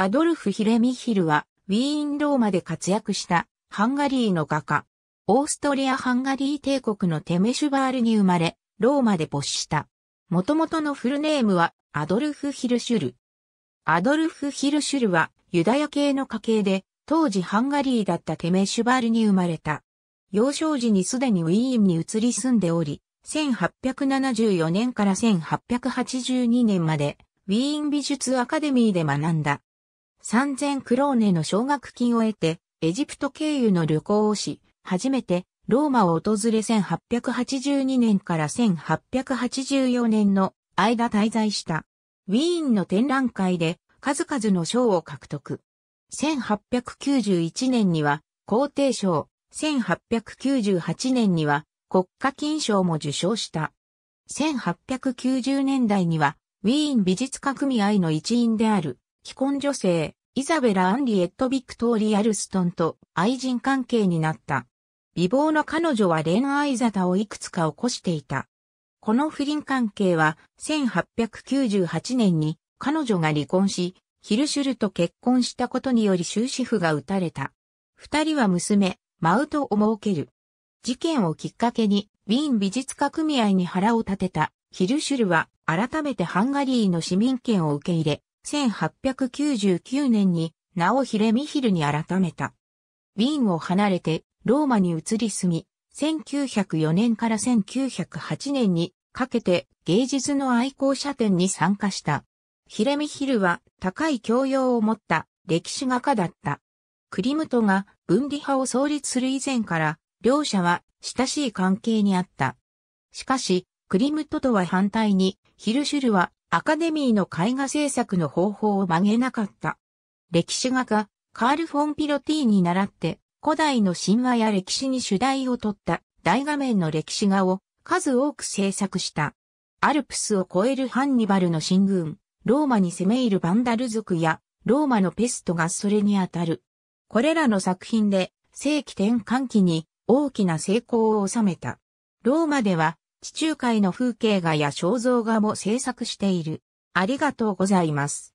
アドルフ・ヒレミヒルは、ウィーン・ローマで活躍した、ハンガリーの画家。オーストリア・ハンガリー帝国のテメシュバールに生まれ、ローマで没した。元々のフルネームは、アドルフ・ヒルシュル。アドルフ・ヒルシュルは、ユダヤ系の家系で、当時ハンガリーだったテメシュバールに生まれた。幼少時にすでにウィーンに移り住んでおり、1874年から1882年まで、ウィーン美術アカデミーで学んだ。3000クローネの奨学金を得て、エジプト経由の旅行をし、初めてローマを訪れ1882年から1884年の間滞在した。ウィーンの展覧会で数々の賞を獲得。1891年には皇帝賞、1898年には国家金賞も受賞した。1890年代にはウィーン美術家組合の一員である既婚女性、イザベラ・アンリエット・ビクトーリア・ルストンと愛人関係になった。美貌の彼女は恋愛沙汰をいくつか起こしていた。この不倫関係は1898年に彼女が離婚し、ヒルシュルと結婚したことにより終止符が打たれた。二人は娘、マウトを設ける。事件をきっかけに、ウィーン美術家組合に腹を立てたヒルシュルは改めてハンガリーの市民権を受け入れ、1899年にヒレミヒルに改めた。ウィーンを離れてローマに移り住み、1904年から1908年にかけて芸術の愛好者展に参加した。ヒレミヒルは高い教養を持った歴史画家だった。クリムトが分離派を創立する以前から両者は親しい関係にあった。しかし、クリムトとは反対にヒルシュルはアカデミーの絵画制作の方法を曲げなかった。歴史画家、カール・フォン・ピロティに習って、古代の神話や歴史に主題を取った大画面の歴史画を数多く制作した。アルプスを越えるハンニバルの進軍、ローマに攻め入るバンダル族や、ローマのペストがそれにあたる。これらの作品で、世紀転換期に大きな成功を収めた。ローマでは地中海の風景画や肖像画も制作している。ありがとうございます。